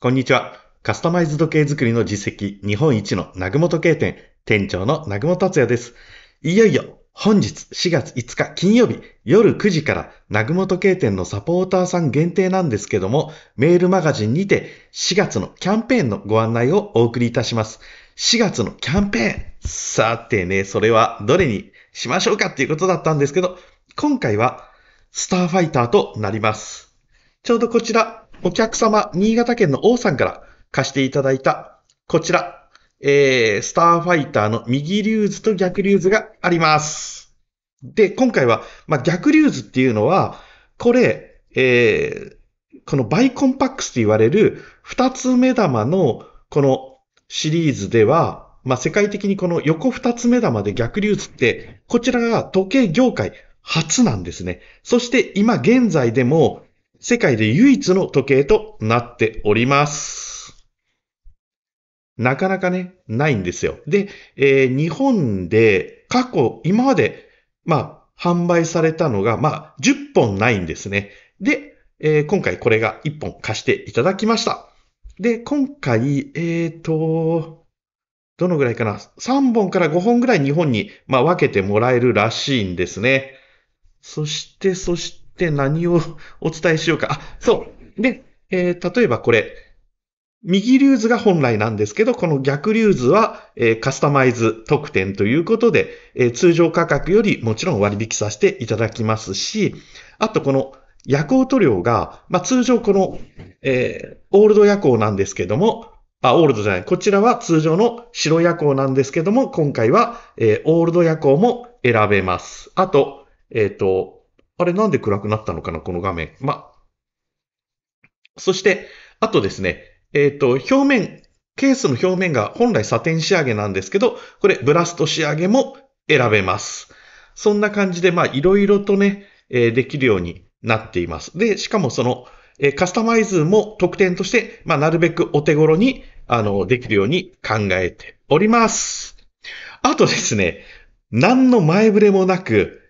こんにちは。カスタマイズ時計作りの実績日本一の南雲時計店店長の南雲達也です。いよいよ本日4月5日金曜日夜9時から南雲時計店のサポーターさん限定なんですけどもメールマガジンにて4月のキャンペーンのご案内をお送りいたします。4月のキャンペーンさてね、それはどれにしましょうかっていうことだったんですけど今回はスターファイターとなります。ちょうどこちらお客様、新潟県の王さんから貸していただいた、こちら、えー、スターファイターの右リューズと逆リューズがあります。で、今回は、まあ、逆リューズっていうのは、これ、えー、このバイコンパックスと言われる二つ目玉のこのシリーズでは、まあ、世界的にこの横二つ目玉で逆流ズって、こちらが時計業界初なんですね。そして今現在でも世界で唯一の時計となっております。なかなかね、ないんですよ。で、えー、日本で過去、今まで、まあ、販売されたのが、まあ、10本ないんですね。で、えー、今回これが1本貸していただきました。で、今回、えっ、ー、と、どのぐらいかな ?3 本から5本ぐらい日本に、まあ、分けてもらえるらしいんですね。そして、そして、って何を お伝えしようか。あ、そう。で、えー、例えばこれ、右ー図が本来なんですけど、この逆ー図は、えー、カスタマイズ特典ということで、えー、通常価格よりもちろん割引させていただきますし、あとこの夜行塗料が、まあ、通常この、えー、オールド夜行なんですけども、あ、オールドじゃない。こちらは通常の白夜行なんですけども、今回は、えー、オールド夜行も選べます。あと、えっ、ー、と、あれなんで暗くなったのかな、この画面。まあ、そして、あとですね、えっ、ー、と、表面、ケースの表面が本来サテン仕上げなんですけど、これブラスト仕上げも選べます。そんな感じで、まあ、いろいろとね、えー、できるようになっています。で、しかもその、えー、カスタマイズも特典として、まあ、なるべくお手頃に、あの、できるように考えております。あとですね、何の前触れもなく、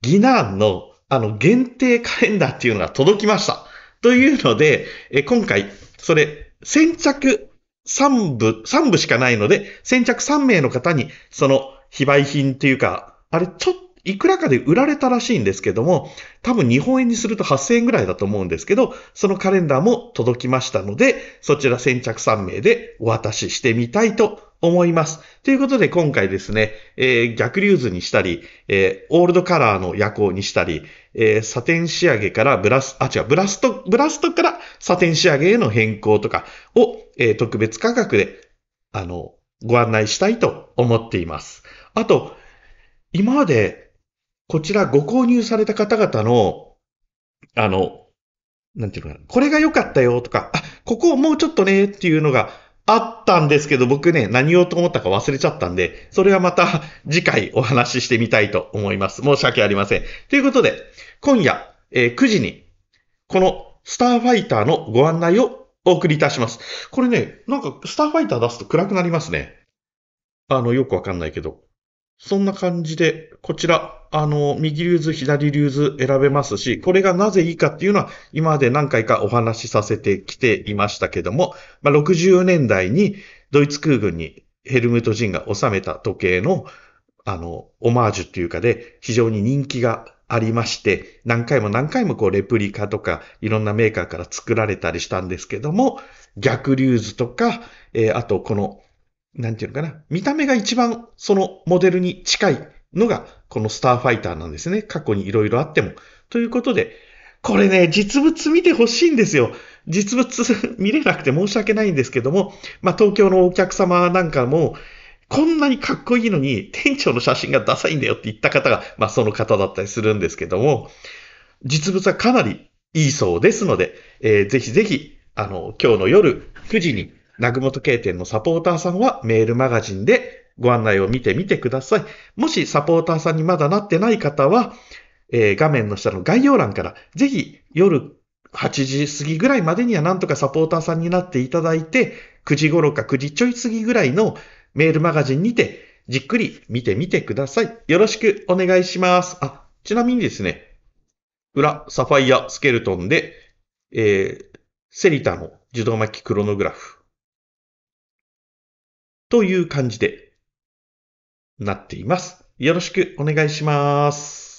ギナーンのあの、限定カレンダーっていうのが届きました。というので、え今回、それ、先着3部、3部しかないので、先着3名の方に、その、非売品っていうか、あれ、ちょっいくらかで売られたらしいんですけども、多分日本円にすると8000円ぐらいだと思うんですけど、そのカレンダーも届きましたので、そちら先着3名でお渡ししてみたいと思います。ということで今回ですね、えー、逆流図にしたり、えー、オールドカラーの夜行にしたり、えー、サテン仕上げからブラス、あ、違う、ブラスト、ブラストからサテン仕上げへの変更とかを、え特別価格で、あの、ご案内したいと思っています。あと、今までこちらご購入された方々の、あの、なんていうのかな、これが良かったよとか、あ、ここもうちょっとねっていうのがあったんですけど、僕ね、何をと思ったか忘れちゃったんで、それはまた次回お話ししてみたいと思います。申し訳ありません。ということで、今夜、えー、9時に、このスターファイターのご案内をお送りいたします。これね、なんかスターファイター出すと暗くなりますね。あの、よくわかんないけど。そんな感じで、こちら、あの、右流図、左流図選べますし、これがなぜいいかっていうのは、今まで何回かお話しさせてきていましたけども、まあ、60年代にドイツ空軍にヘルムト・人が収めた時計の、あの、オマージュっていうかで、非常に人気がありまして、何回も何回もこうレプリカとかいろんなメーカーから作られたりしたんですけども、逆流図とか、えー、あとこの、なんていうのかな、見た目が一番そのモデルに近いのが、このスターファイターなんですね。過去にいろいろあっても。ということで、これね、実物見てほしいんですよ。実物見れなくて 申し訳ないんですけども、まあ、東京のお客様なんかも、こんなにかっこいいのに、店長の写真がダサいんだよって言った方が、まあ、その方だったりするんですけども、実物はかなりいいそうですので、えー、ぜひぜひ、あの、今日の夜9時に、南雲もと経店のサポーターさんはメールマガジンでご案内を見てみてください。もしサポーターさんにまだなってない方は、えー、画面の下の概要欄から、ぜひ夜8時過ぎぐらいまでにはなんとかサポーターさんになっていただいて、9時頃か9時ちょい過ぎぐらいのメールマガジンにて、じっくり見てみてください。よろしくお願いします。あ、ちなみにですね、裏、サファイア、スケルトンで、えー、セリタの自動巻きクロノグラフ。という感じで、なっています。よろしくお願いします。